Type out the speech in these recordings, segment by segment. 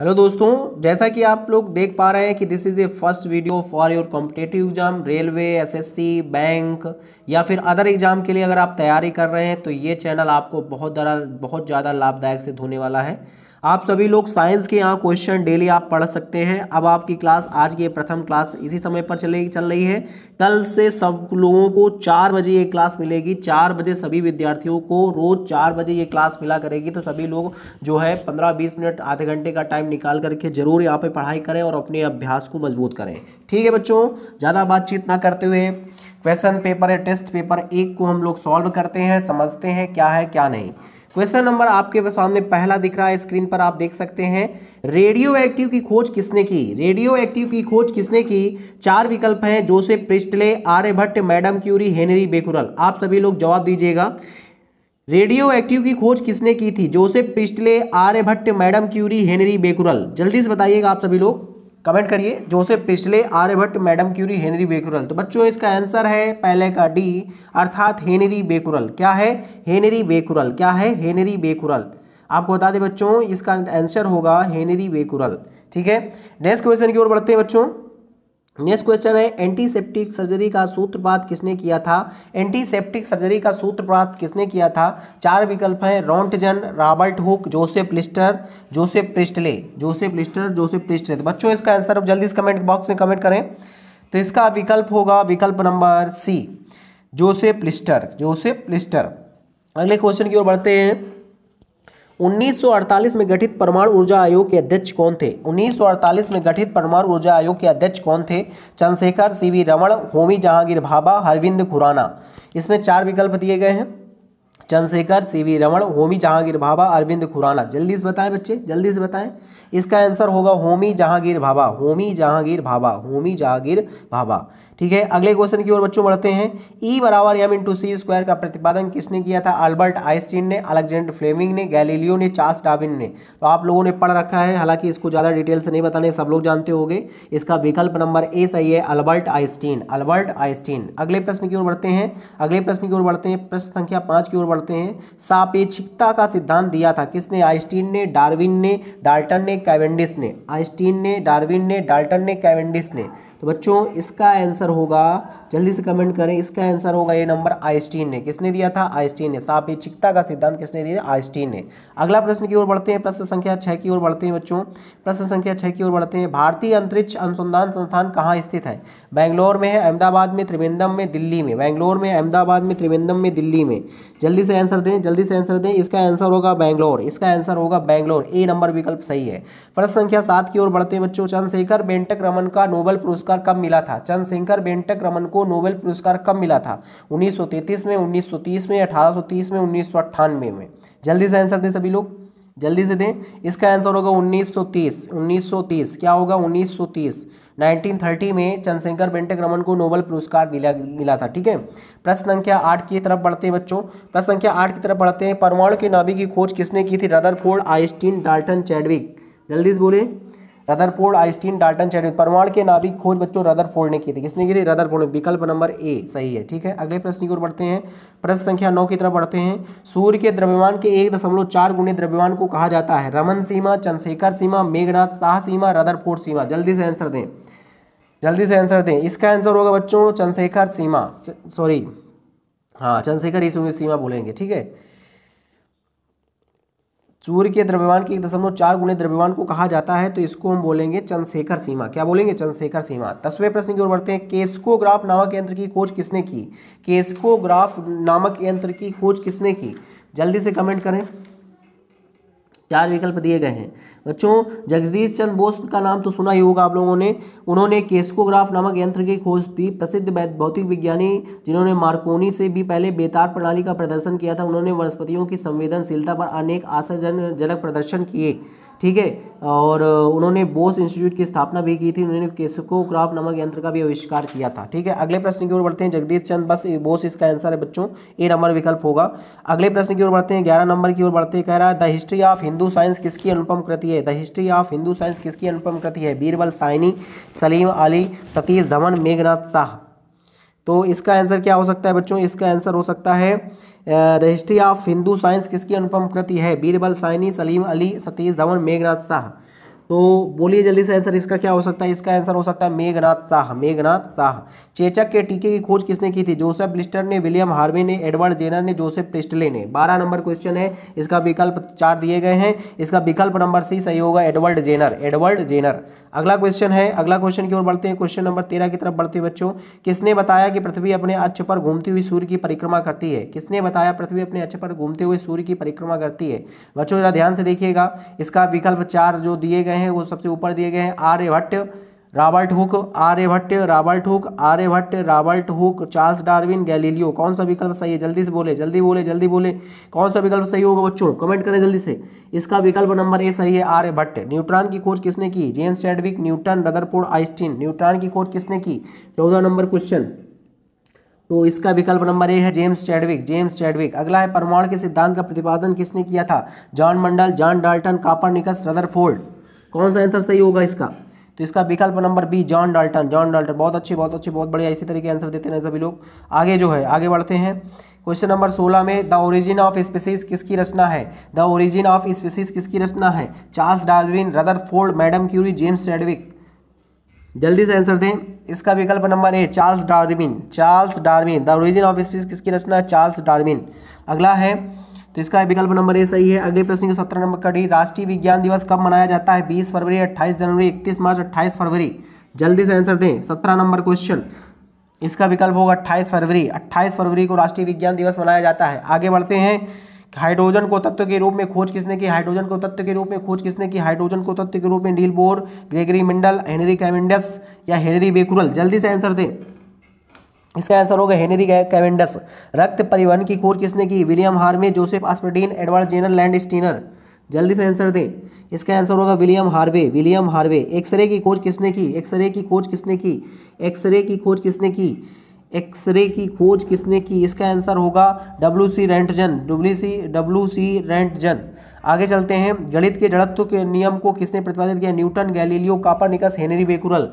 hello दोस्तों जैसा कि आप लोग देख पा रहे हैं कि this is a first video for your competitive exam railway SSC bank या फिर अदर एग्ज़ाम के लिए अगर आप तैयारी कर रहे हैं तो ये चैनल आपको बहुत ज़्यादा बहुत ज़्यादा लाभदायक सिद्ध होने वाला है आप सभी लोग साइंस के यहाँ क्वेश्चन डेली आप पढ़ सकते हैं अब आपकी क्लास आज की प्रथम क्लास इसी समय पर चले चल रही है कल से सब लोगों को चार बजे ये क्लास मिलेगी चार बजे सभी विद्यार्थियों को रोज़ चार बजे ये क्लास मिला करेगी तो सभी लोग जो है पंद्रह बीस मिनट आधे घंटे का टाइम निकाल करके ज़रूर यहाँ पर पढ़ाई करें और अपने अभ्यास को मजबूत करें ठीक है बच्चों ज़्यादा बातचीत ना करते हुए क्वेश्चन पेपर या टेस्ट पेपर एक को हम लोग सॉल्व करते हैं समझते हैं क्या है क्या नहीं क्वेश्चन नंबर आपके सामने पहला दिख रहा है स्क्रीन पर आप देख सकते हैं रेडियो एक्टिव की खोज किसने की रेडियो एक्टिव की खोज किसने की चार विकल्प हैं Joseph Priestley Aryabhata madam Curie Henri Becquerel आप सभी लोग जवाब दीजिएगा रेडियो एक्टिव की खोज किसने की थी Joseph Priestley Aryabhata madam Curie Henri Becquerel जल्दी से बताइएगा आप सभी लोग कमेंट करिए जोसेफ पिछले Aryabhata madam Curie Henri Becquerel तो बच्चों इसका आंसर है पहले का डी अर्थात हेनरी बेकुरल क्या है हेनरी बेकुरल क्या है हेनरी बेकुरल आपको बता दें बच्चों इसका आंसर होगा हेनरी बेकुरल ठीक है नेक्स्ट क्वेश्चन की ओर बढ़ते हैं बच्चों नेक्स्ट क्वेश्चन है एंटीसेप्टिक सर्जरी का सूत्रपात किसने किया था एंटीसेप्टिक सर्जरी का सूत्रपात किसने किया था चार विकल्प हैं Roentgen Robert Hooke Joseph Lister Joseph Priestley Joseph Lister Joseph Priestley तो बच्चों इसका आंसर अब जल्दी इस कमेंट बॉक्स में कमेंट करें तो इसका विकल्प होगा विकल्प नंबर C Joseph Lister Joseph Lister अगले क्वेश्चन की ओर बढ़ते हैं 1948 में गठित परमाणु ऊर्जा आयोग के अध्यक्ष कौन थे 1948 में गठित परमाणु ऊर्जा आयोग के अध्यक्ष कौन थे चंद्रशेखर सी वी रमण होमी जहांगीर भाभा हरविंद खुराना इसमें चार विकल्प दिए गए हैं चंद्रशेखर सी वी रमण होमी जहांगीर भाभा अरविंद खुराना जल्दी से बताएं बच्चे जल्दी से बताएं इसका आंसर होगा होमी जहांगीर भाभा होमी जहांगीर भाभा होमी जहांगीर भाभा ठीक है अगले क्वेश्चन की ओर बच्चों बढ़ते हैं ई e बराबर एम इंटू सी स्क्वायर का प्रतिपादन किसने किया था अल्बर्ट आइंस्टीन ने अलेक्जेंडर फ्लेमिंग ने गैलीलियो ने चार्ल्स डार्विन ने तो आप लोगों ने पढ़ रखा है हालांकि इसको ज़्यादा डिटेल से नहीं बताने सब लोग जानते होंगे इसका विकल्प नंबर ए सही है अल्बर्ट आइंस्टीन अल्बर्ट आइंस्टीन अगले प्रश्न की ओर बढ़ते हैं अगले प्रश्न की ओर बढ़ते हैं प्रश्न संख्या पाँच की ओर बढ़ते हैं सापेक्षिकता का सिद्धांत दिया था किसने आइंस्टीन ने डार्विन ने डाल्टन ने कैवेंडिस ने आइंस्टीन ने डार्विन ने डाल्टन ने कैवेंडिस ने तो बच्चों इसका आंसर होगा जल्दी से कमेंट करें इसका आंसर होगा ये नंबर आइस्टीन ने किसने दिया था आइस्टीन ने सापेक्षिकता का सिद्धांत किसने दिया आइस्टीन ने अगला प्रश्न की ओर बढ़ते हैं प्रश्न संख्या छः की ओर बढ़ते हैं बच्चों प्रश्न संख्या छः की ओर बढ़ते हैं भारतीय अंतरिक्ष अनुसंधान संस्थान कहाँ स्थित है बैंगलोर में है अहमदाबाद में त्रिवेंद्रम में दिल्ली में बैंगलोर में अहमदाबाद में त्रिवेंद्रम में दिल्ली में जल्दी से आंसर दें जल्दी से आंसर दें इसका आंसर होगा बैंगलोर इसका आंसर होगा बैंगलोर ए नंबर विकल्प सही है प्रश्न संख्या सात की ओर बढ़ते हैं बच्चों चंद्रशेखर बेंटक रमन का नोबल पुरस्कार पुरस्कार कब मिला था चंद्रशेखर बेंटक रमन को नोबेल पुरस्कार कब मिला था 1933 में 1930 में 1830 में उन्नीस में जल्दी से आंसर दें सभी लोग जल्दी से दें इसका आंसर होगा 1930 1930 क्या होगा 1930 1930 में चंद्रशेखर बेंटक रमन को नोबेल पुरस्कार दिला मिला था ठीक है प्रश्न संख्या आठ की तरफ बढ़ते हैं बच्चों प्रश्न संख्या आठ की तरफ बढ़ते हैं परमाणु के नाभिक की खोज किसने की थी रदरफोर्ड आइस्टीन डाल्टन चैडविक जल्दी से बोले रदरफोर्ड आइस्टीन डाल्टन चैडविक परमाणु के नाभिक खोज बच्चों रदरफोर्ड ने की थी किसने की थी रदरफोर्ड ने विकल्प नंबर ए सही है ठीक है अगले प्रश्न की ओर बढ़ते हैं प्रश्न संख्या नौ की तरफ बढ़ते हैं सूर्य के द्रव्यमान के एक दशमलव चार गुणे द्रव्यमान को कहा जाता है रमन सीमा चंद्रशेखर सीमा मेघनाथ शाह सीमा रदरफोर्ड सीमा जल्दी से आंसर दें जल्दी से आंसर दें इसका आंसर होगा बच्चों चंद्रशेखर सीमा सॉरी हाँ चंद्रशेखर इस सीमा बोलेंगे ठीक है सूर्य के द्रव्यमान के एक दशमलव चार गुणे द्रव्यमान को कहा जाता है तो इसको हम बोलेंगे चंद्रशेखर सीमा क्या बोलेंगे चंद्रशेखर सीमा दसवें प्रश्न की ओर बढ़ते हैं केस्कोग्राफ नामक यंत्र की खोज किसने की केस्कोग्राफ नामक यंत्र की खोज किसने की जल्दी से कमेंट करें चार विकल्प दिए गए हैं बच्चों जगदीश चंद्र बोस का नाम तो सुना ही होगा आप लोगों ने उन्होंने केस्कोग्राफ नामक यंत्र की खोज दी प्रसिद्ध भौतिक विज्ञानी जिन्होंने मार्कोनी से भी पहले बेतार प्रणाली का प्रदर्शन किया था उन्होंने वनस्पतियों की संवेदनशीलता पर अनेक आशाजनक प्रदर्शन किए ठीक है और उन्होंने बोस इंस्टीट्यूट की स्थापना भी की थी उन्होंने केसको क्राफ्ट नमक यंत्र का भी आविष्कार किया था ठीक है अगले प्रश्न की ओर बढ़ते हैं जगदीश चंद बस बोस इसका आंसर है बच्चों ए नंबर विकल्प होगा अगले प्रश्न की ओर बढ़ते हैं ग्यारह नंबर की ओर बढ़ते हैं कह रहा है the history of Hindu science किसकी अनुपम कृति है the history of Hindu science किसकी अनुपम कृति है बीरबल साइनी सलीम अली सतीश धवन मेघनाथ शाह तो इसका आंसर क्या हो सकता है बच्चों इसका आंसर हो सकता है रजिस्ट्री ऑफ हिंदू साइंस किसकी अनुपम कृति है बीरबल साइनी सलीम अली सतीश धवन मेघनाथ शाह तो बोलिए जल्दी से आंसर इसका क्या हो सकता है इसका आंसर हो सकता है मेघनाथ शाह मेघनाथ शाह चेचक के टीके की खोज किसने की थी जोसेफ प्लिस्टर ने विलियम हार्वे ने एडवर्ड जेनर ने जोसेफ प्रिस्टले ने बारह नंबर क्वेश्चन है इसका विकल्प चार दिए गए हैं इसका विकल्प नंबर सी सही होगा एडवर्ड जेनर एडवर्ड जेनर अगला क्वेश्चन है अगला क्वेश्चन की ओर बढ़ते हैं क्वेश्चन नंबर तेरह की तरफ बढ़ते बच्चों किसने बताया कि पृथ्वी अपने अच्छे पर घूमती हुई सूर्य की परिक्रमा करती है किसने बताया पृथ्वी अपने अक्ष पर घूमते हुए सूर्य की परिक्रमा करती है बच्चों जरा ध्यान से देखिएगा इसका विकल्प चार जो दिए गए हैं वो सबसे ऊपर दिए गए हैं Aryabhata Robert Hooke Aryabhata Robert Hooke Aryabhata Robert Hooke Charles Darwin Galileo कौन सा विकल्प सही है जल्दी से बोले जल्दी बोले जल्दी बोले कौन सा विकल्प सही होगा बच्चों कमेंट करें जल्दी से इसका विकल्प नंबर ए सही है आर्यभट्ट न्यूट्रॉन की खोज किसने की James Chadwick Newton Rutherford Einstein neutron की खोज किसने की चौदह नंबर क्वेश्चन तो इसका विकल्प नंबर ए है जेम्स चैडविक जेम्स चैडविक अगला है परमाणु के सिद्धांत का प्रतिपादन किसने किया था John Mendel John Dalton Copernicus Rutherford कौन सा आंसर सही होगा इसका तो इसका विकल्प नंबर B John Dalton John Dalton बहुत अच्छे बहुत अच्छे बहुत बढ़िया इसी तरीके आंसर देते हैं सभी लोग आगे जो है आगे बढ़ते हैं क्वेश्चन नंबर 16 में द ओरिजिन ऑफ स्पीसीज किसकी रचना है द ओरिजिन ऑफ स्पीसीज किसकी रचना है Charles Darwin Rutherford madam Curie James Chadwick जल्दी से आंसर दें इसका विकल्प नंबर A Charles Darwin Charles Darwin the origin of species किसकी रचना है चार्ल्स डार्विन अगला है तो इसका विकल्प नंबर ए सही है अगले प्रश्न की सत्रह नंबर कड़ी राष्ट्रीय विज्ञान दिवस कब मनाया जाता है बीस फरवरी अट्ठाईस जनवरी इकतीस मार्च अट्ठाईस फरवरी जल्दी से आंसर दें सत्रह नंबर क्वेश्चन इसका विकल्प होगा अट्ठाईस फरवरी अट्ठाईस फरवरी को राष्ट्रीय विज्ञान दिवस मनाया जाता है आगे बढ़ते हैं हाइड्रोजन को तत्व के रूप में खोज किसने की हाइड्रोजन को तत्व के रूप में खोज किसने की हाइड्रोजन को तत्व के रूप में Niels Bohr Gregor Mendel Henry Cavendish या हेनरी बेकुरल जल्दी से आंसर दें इसका आंसर होगा हेनरी कैवेंडस रक्त परिवहन की खोज किसने की William Harvey Joseph Aspdin Edward Jenner Landsteiner जल्दी से आंसर दें इसका आंसर होगा William Harvey William Harvey X ray की खोज किसने की एक्सरे की खोज किसने की एक्सरे की खोज किसने की एक्सरे की खोज किसने की इसका आंसर होगा W C Roentgen W C W C Roentgen आगे चलते हैं गणित के जड़त्व के नियम को किसने प्रतिपादित किया Newton Galileo Copernicus Henri Becquerel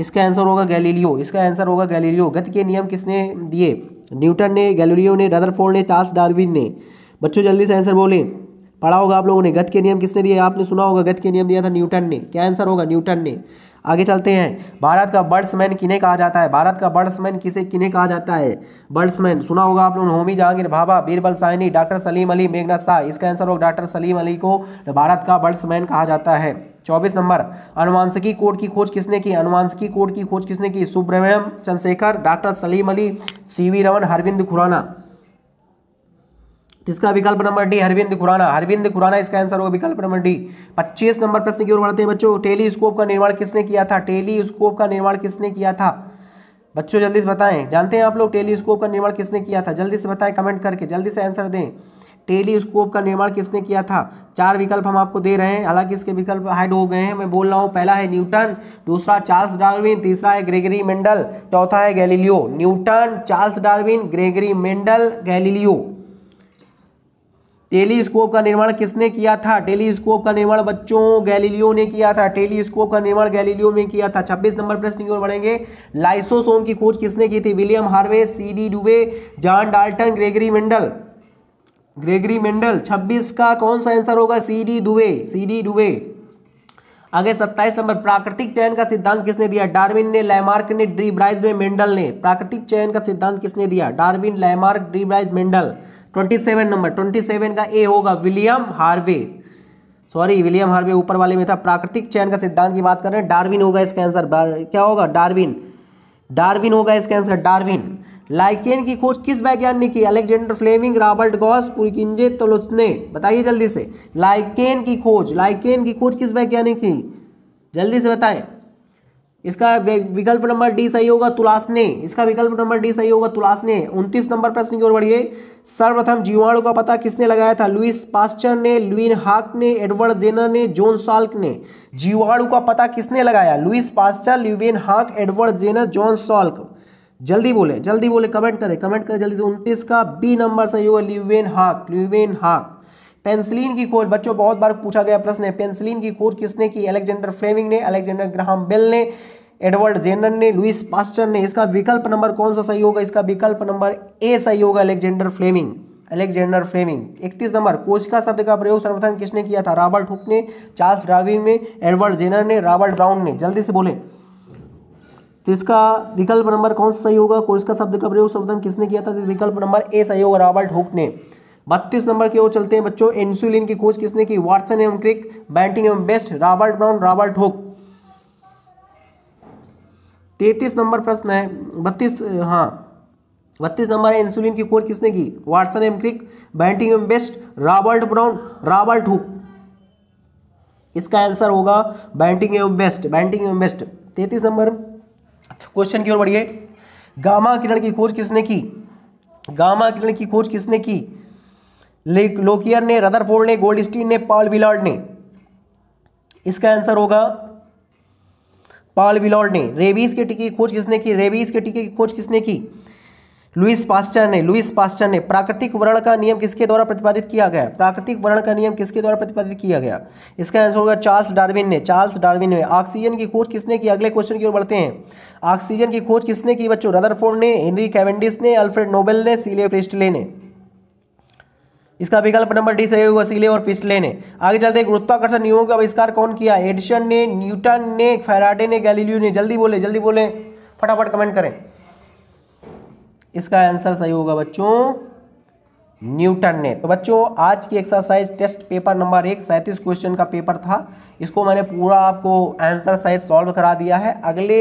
इसका आंसर होगा गैलीलियो इसका आंसर होगा गैलीलियो गति के नियम किसने दिए न्यूटन ने गैलीलियो ने रदरफोर्ड ने चार्ल्स डार्विन ने बच्चों जल्दी से आंसर बोले पढ़ा होगा आप लोगों ने गति के नियम किसने दिए आपने सुना होगा गति के नियम दिया था न्यूटन ने क्या आंसर होगा न्यूटन ने आगे चलते हैं भारत का बर्ड्समैन किन्हें कहा जाता है भारत का बर्ड्समैन किसे किन्हें कहा जाता है बर्ड्समैन सुना होगा आप लोगों ने होमी जहांगीर भाभा बीरबल साइनी डॉक्टर सलीम अली मेघनाथ शाह इसका आंसर होगा डॉक्टर सलीम अली को भारत का बर्ड्समैन कहा जाता है चौबीस नंबर अनुवांशिकी कोड की खोज किसने की अनुवांशिकी कोड की खोज किसने की सुब्रमण्यम चंद्रशेखर डॉक्टर सलीम अली सीवी रमन हरविंद खुराना इसका विकल्प नंबर डी हरविंद खुराना हरविंद खुराना इसका आंसर होगा विकल्प नंबर डी 25 नंबर प्रश्न की ओर बढ़ते हैं बच्चों टेलीस्कोप का निर्माण किसने किया था टेलीस्कोप का निर्माण किसने किया था बच्चों जल्दी से बताएं जानते हैं आप लोग टेलीस्कोप का निर्माण किसने किया था जल्दी से बताएं कमेंट करके जल्दी से आंसर दें टेलीस्कोप का निर्माण किसने किया था चार विकल्प हम आपको दे रहे हैं हालांकि इसके विकल्प हाइड हो गए हैं मैं बोल रहा हूँ पहला है न्यूटन दूसरा चार्ल्स डार्विन तीसरा है ग्रेगरी मेंडल चौथा है Galileo Newton Charles Darwin Gregor Mendel Galileo telescope का निर्माण किसने किया था टेलीस्कोप का निर्माण बच्चों गैलीलियो ने किया था टेलीस्कोप का निर्माण गैलीलियो में किया था 26 नंबर प्रश्न की ओर बढ़ेंगे लाइसोसोम की खोज किसने की थी William Harvey C D Dubey John Dalton Gregor Mendel Gregor Mendel 26 का कौन सा आंसर होगा C D Dubey C D Dubey आगे 27 नंबर प्राकृतिक चयन का सिद्धांत किसने दिया डार्विन ने लैमार्क ने ड्रीब्राइज में मेंडल ने प्राकृतिक चयन का सिद्धांत किसने दिया Darwin Lamarck De Vries Vries Mendel 27 नंबर 27 का ए होगा William Harvey sorry William Harvey ऊपर वाले में था प्राकृतिक चयन का सिद्धांत की बात कर रहे हैं डार्विन होगा इसका आंसर क्या होगा डार्विन डार्विन होगा इसका आंसर डार्विन लाइकेन की खोज किस वैज्ञानिक की अलेक्जेंडर फ्लेमिंग रॉबर्ट गॉस पुरकिंजे तलोच बताइए जल्दी से लाइकेन की खोज लाइकेन की खोज किस वैज्ञानिक की जल्दी से बताएं इसका विकल्प नंबर डी सही होगा तुलास ने इसका विकल्प नंबर डी सही होगा तुलास ने उनतीस नंबर प्रश्न की ओर बढ़िए सर्वप्रथम जीवाणु का पता किसने लगाया था लुइस पास्चर ने लुइन हाक ने एडवर्ड जेनर ने जोन साल्क ने जीवाणु का पता किसने लगाया Louis Pasteur Leeuwenhoek Edward Jenner John Salk जल्दी बोले जल्दी बोले कमेंट करें कमेंट करें जल्दी से उनतीस का बी नंबर सही होगा ल्यूवेन हाक ल्यूवेन हाक पेंसिलिन की खोज बच्चों बहुत बार पूछा गया प्रश्न है पेंसिलिन की खोज किसने की अलेक्जेंडर फ्लेमिंग ने अलेक्जेंडर ग्राहम बेल ने एडवर्ड जेनर ने लुइस पास्टर ने इसका विकल्प नंबर कौन सा सही होगा इसका विकल्प नंबर ए सही होगा अलेक्जेंडर फ्लेमिंग अलेक्जेंडर फ्लेमिंग इकतीस नंबर कोच का शब्द का प्रयोग सर्वप्रथम किसने किया था रॉबर्ट हुक ने चार्ल्स डार्विन ने एडवर्ड जेनर ने रॉबर्ट ब्राउन ने जल्दी से बोले तो इसका विकल्प नंबर कौन सा सही होगा को इसका शब्द का प्रयोग सर्वप्रथम किसने किया था तो विकल्प नंबर ए सही होगा रॉबर्ट हुक ने बत्तीस नंबर के ओर चलते हैं बच्चों इंसुलिन की खोज किसने की वाटसन एवं क्रिक बैंटिंग एवं Best Robert Brown Robert Hooke तैतीस नंबर प्रश्न है बत्तीस हाँ बत्तीस नंबर है इंसुलिन की खोज किसने की वाटसन एम क्रिक बैंटिंग एम Best Robert Brown Robert Hooke इसका आंसर होगा बैंटिंग एम बेस्ट बैंटिंग एम बेस्ट तैतीस नंबर क्वेश्चन की ओर बढ़िए गामा किरण की खोज किसने की गामा किरण की खोज किसने की लोकियर ने रदरफोर्ड ने गोल्ड स्टीन ने पाल विलॉर्ड ने इसका आंसर होगा पाल विलॉर्ड ने रेबीज के टीके की खोज किसने की रेबीज के टीके की खोज किसने की लुइस पास्टर ने लुइस पास्टर ने प्राकृतिक वर्ण का नियम किसके द्वारा प्रतिपादित किया गया प्राकृतिक वर्ण का नियम किसके द्वारा प्रतिपादित किया गया इसका आंसर होगा चार्ल्स डार्विन ने चार्ल्स डार्विन ने ऑक्सीजन की खोज किसने की अगले क्वेश्चन की ओर बढ़ते हैं ऑक्सीजन की खोज किसने की बच्चों रदरफोर्ड ने हेनरी कैवेंडिस ने अल्फ्रेड नोबेल ने सीले प्रिस्टले ने इसका विकल्प नंबर डी सही होगा सीले और पिस्टले ने आगे चलते गुरुत्वाकर्षण नियमों का आविष्कार कौन किया एडिशन ने न्यूटन ने फेराडे ने गैलीलियो ने जल्दी बोले जल्दी बोले फटाफट कमेंट करें इसका आंसर सही होगा बच्चों न्यूटन ने तो बच्चों आज की एक्सरसाइज टेस्ट पेपर नंबर एक सैंतीस क्वेश्चन का पेपर था इसको मैंने पूरा आपको आंसर सहित सॉल्व करा दिया है अगले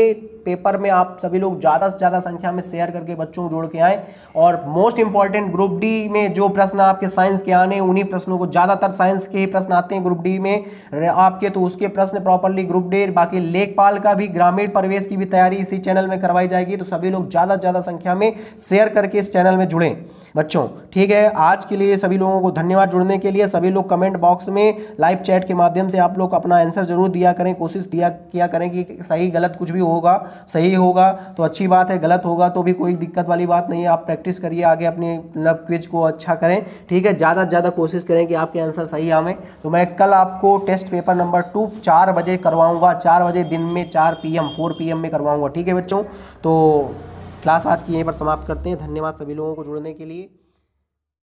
पेपर में आप सभी लोग ज़्यादा से ज़्यादा संख्या में शेयर करके बच्चों को जोड़ के आएँ और मोस्ट इंपॉर्टेंट ग्रुप डी में जो प्रश्न आपके साइंस के आने उन्हीं प्रश्नों को ज़्यादातर साइंस के ही प्रश्न आते हैं ग्रुप डी में आपके तो उसके प्रश्न प्रॉपरली ग्रुप डी बाकी लेखपाल का भी ग्रामीण प्रवेश की भी तैयारी इसी चैनल में करवाई जाएगी तो सभी लोग ज़्यादा से ज़्यादा संख्या में शेयर करके इस चैनल में जुड़ें बच्चों ठीक है आज के लिए सभी लोगों को धन्यवाद जुड़ने के लिए सभी लोग कमेंट बॉक्स में लाइव चैट के माध्यम से आप लोग अपना अपना आंसर जरूर दिया करें कोशिश दिया किया करें कि सही गलत कुछ भी होगा सही होगा तो अच्छी बात है गलत होगा तो भी कोई दिक्कत वाली बात नहीं है आप प्रैक्टिस करिए आगे अपने मतलब क्विज को अच्छा करें ठीक है ज़्यादा से ज़्यादा कोशिश करें कि आपके आंसर सही आवें तो मैं कल आपको टेस्ट पेपर नंबर टू चार बजे करवाऊँगा चार बजे दिन में चार P M four P M में करवाऊँगा ठीक है बच्चों तो क्लास आज की यहीं पर समाप्त करते हैं धन्यवाद सभी लोगों को जुड़ने के लिए